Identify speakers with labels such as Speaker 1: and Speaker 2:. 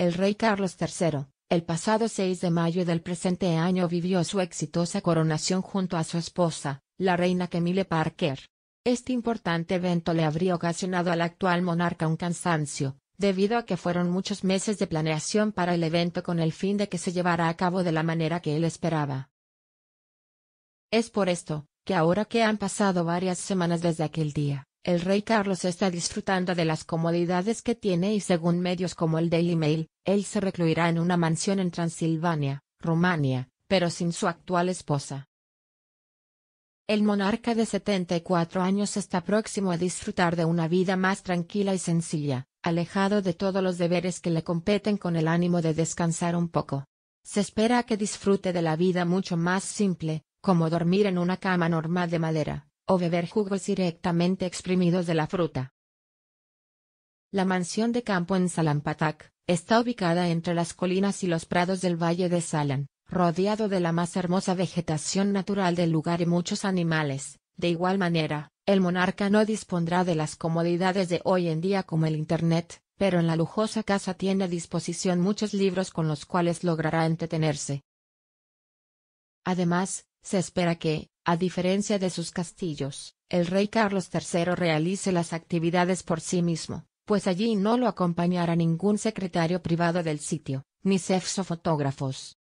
Speaker 1: El rey Carlos III, el pasado 6 de mayo del presente año vivió su exitosa coronación junto a su esposa, la reina Camille Parker. Este importante evento le habría ocasionado al actual monarca un cansancio, debido a que fueron muchos meses de planeación para el evento con el fin de que se llevara a cabo de la manera que él esperaba. Es por esto, que ahora que han pasado varias semanas desde aquel día, el rey Carlos está disfrutando de las comodidades que tiene y según medios como el Daily Mail, él se recluirá en una mansión en Transilvania, Rumania, pero sin su actual esposa. El monarca de 74 años está próximo a disfrutar de una vida más tranquila y sencilla, alejado de todos los deberes que le competen con el ánimo de descansar un poco. Se espera que disfrute de la vida mucho más simple, como dormir en una cama normal de madera, o beber jugos directamente exprimidos de la fruta. La mansión de campo en Salampatac está ubicada entre las colinas y los prados del valle de Salan, rodeado de la más hermosa vegetación natural del lugar y muchos animales. De igual manera, el monarca no dispondrá de las comodidades de hoy en día como el Internet, pero en la lujosa casa tiene a disposición muchos libros con los cuales logrará entretenerse. Además, se espera que, a diferencia de sus castillos, el rey Carlos III realice las actividades por sí mismo, pues allí no lo acompañará ningún secretario privado del sitio, ni chefs fotógrafos.